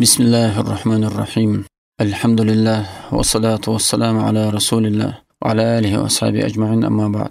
بسم الله الرحمن الرحيم الحمد لله والصلاة والسلام على رسول الله وعلى آله وأصحابه أجمعين أما بعد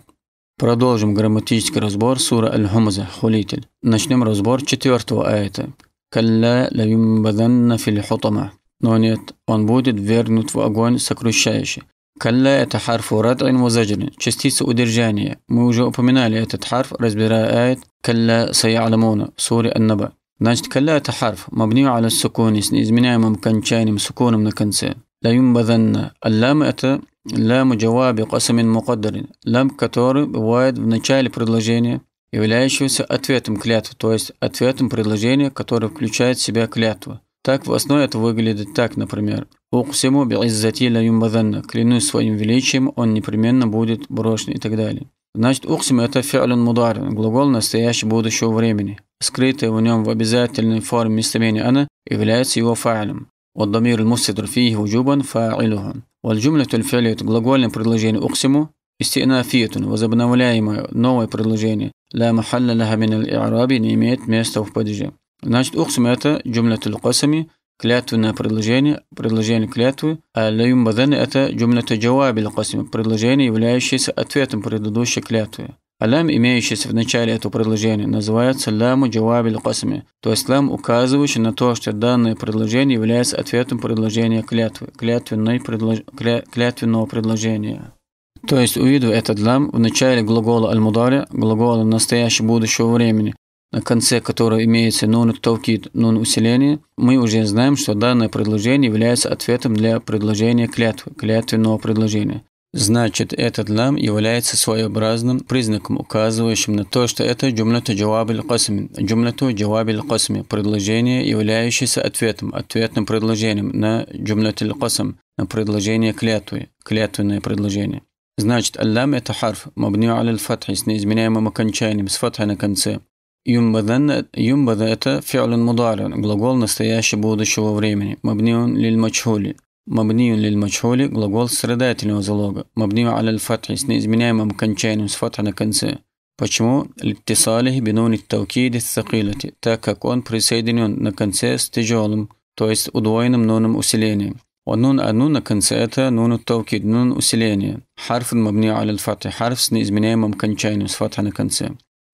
Продолжим грамматический разбор суры Аль-Хумза, Хулитель. Начнем разбор четвертого аята. «Калла лавим баданна фил хутама». Но нет, он будет вернут в огонь сокрушающий. «Калла» — это харф урад'ин музаджрин, частица удержания. Мы уже упоминали этот харф, разбирая аят «Калла саялямуна» в суре Ан-Наба. Значит, «калля» – это харф, мабнию аля сукуни, с неизменяемым кончанием, суконом на конце. «Ла юмбаданна» – «лям» – это «ляму джаваби касамин мукаддарин», Лам который бывает в начале предложения, являющегося ответом клятвы, то есть ответом предложения, которое включает в себя клятву. Так в основе это выглядит так, например, «Уксиму би'иззати ла юмбаданна» – «клянусь своим величием, он непременно будет брошен» и так далее. Значит, «Уксим» – это фиален мудар, глагол настоящего будущего времени. Скрытое в нем в обязательной форме местоимение «она» является его фаалем. والضمير المستتر فيه وجوبا فاعله والجملة الفعلية глагольное предложение «Уксиму» استئنافية возобновляемое новое предложение لا محل لها من الإعراب не имеет места в падеже. Значит, «Уксим» – это جملة القسم клятвенное предложение, предложение клятвы, а ляюмбадан – это джумлята джаваби лакасим, предложение, являющееся ответом предыдущей клятвы. Алям, имеющийся в начале этого предложения, называется ламу джаваби лакасими, то есть лам, указывающий на то, что данное предложение является ответом предложения клятвы, клятвенной предлож... кля... клятвенного предложения. То есть увидев этот лам в начале глагола аль глагола настоящего будущего времени, на конце которого имеется нун тавкид, нун усиление, мы уже знаем, что данное предложение является ответом для предложения клятвы, клятвенного предложения. Значит, этот лам является своеобразным признаком, указывающим на то, что это джумлату джавабиль касми, джумлату джавабиль касми, предложение, являющееся ответом, ответным предложением на джумлатиль касм, на предложение клятвы, клятвенное предложение. Значит, аллам это харф, мабню аль фатхи с неизменяемым окончанием, с фатха на конце. Юмбадан, юмбада – это фиалюн мударин, глагол настоящего будущего времени. Мабниун лиль мачхули. Мабниун лиль мачхули – глагол средательного залога. Мабниун аляль фатхи с неизменяемым кончанием с фатха на конце. Почему? Литтисалих бинуни таукиди сакилати, так как он присоединен на конце с тяжелым, то есть удвоенным нуном усилением. والنون النون نكنسيتا نون التوكيد نون أسليني حرف مبني على الفتح حرف سنيز منيم ممكن شاين فتحة نكنسي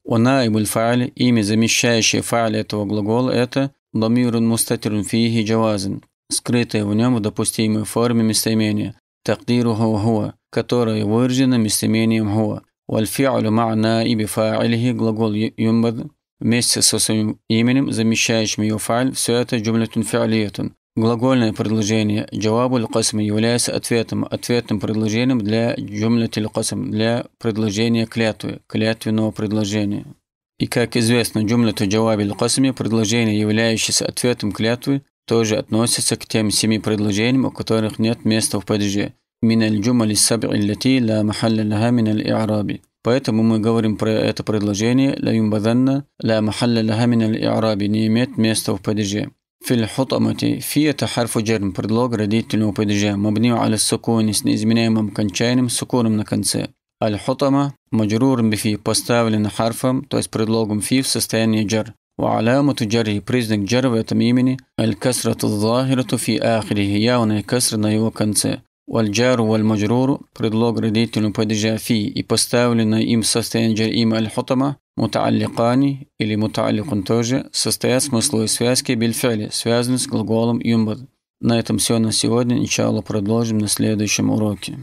Унаибуль фа'аль, имя, замещающее фа'аль этого глагола, это ламирун мустатирун фиги джавазин, скрытое в нем в допустимой форме местоимения, тагдируху хуа, которое выражено местоимением хуа. Вальфи'алю ма'на и бифа'илихи глагол юмбад вместе со своим именем, замещающим ее фа'аль, все это джумлятун фи'алиятун, Глагольное предложение «Джавабуль касм» является ответом, ответным предложением для джумлятиль касм, для предложения клятвы, клятвенного предложения. И как известно, джумляту джавабиль касми, предложение, являющееся ответом клятвы, тоже относится к тем семи предложениям, у которых нет места в падеже. Мин аль джумали саб лати ла махалля лаха мин аль араби. Поэтому мы говорим про это предложение «Ла юмбаданна ла махалля лаха мин аль араби» не имеет места в падеже. في الحطمة في حرف جرم برلوغ رديت نو مبني على السكون سنيز مني ممكن شاينم سكون من كنسة الحطمة مجرور بفي بستاولن حرفم تويس بردلوغم في في جر وعلامة جره بريزنك جر ويتميمني الكسرة الظاهرة في آخره ياون كسر نيو كنسة والجار والمجرور بريدلوغ رديت نو في إبستاولن ايم سستاني جر ايم الحطمة Мутааликани или мутаалликун тоже состоят смысловой связки бильфели, связаны с глаголом юмбад. На этом все на сегодня. Начало продолжим на следующем уроке.